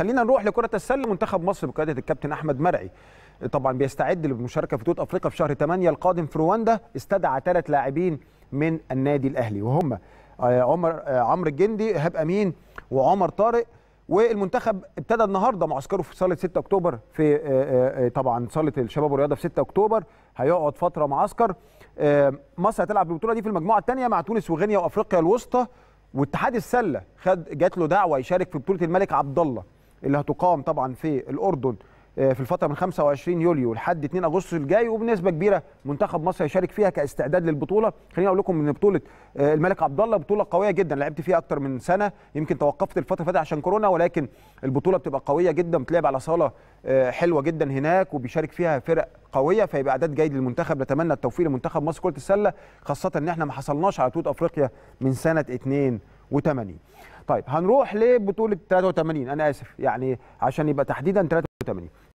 خلينا نروح لكرة السلة منتخب مصر بقيادة الكابتن أحمد مرعي طبعا بيستعد للمشاركة في بطولة أفريقيا في شهر 8 القادم في رواندا استدعى ثلاث لاعبين من النادي الأهلي وهم آه، عمر آه، عمرو الجندي إيهاب أمين وعمر طارق والمنتخب ابتدى النهارده معسكره في صاله 6 اكتوبر في آه، طبعا صاله الشباب والرياضه في 6 اكتوبر هيقعد فتره معسكر مصر هتلعب البطوله دي في المجموعه الثانيه مع تونس وغينيا وافريقيا الوسطى واتحاد السله خد جات له دعوه يشارك في بطوله الملك عبد الله اللي هتقام طبعا في الاردن آه، في الفتره من 25 يوليو لحد 2 اغسطس الجاي وبنسبه كبيره منتخب مصر هيشارك فيها كاستعداد للبطوله خليني اقول لكم ان بطوله آه، الملك عبد الله بطوله قويه جدا لعبت فيها اكتر من سنه يمكن توقفت الفتره اللي عشان كورونا ولكن البطوله بتبقى قويه جدا بتلعب على صاله آه، حلوه جدا هناك وبيشارك فيها فرق قويه فيبقى اعداد جيد للمنتخب نتمنى التوفيق لمنتخب مصر كره السله خاصه ان احنا ما حصلناش على بطوله افريقيا من سنه 82 طيب هنروح لبطوله 83 انا اسف يعني عشان يبقى تحديدا 83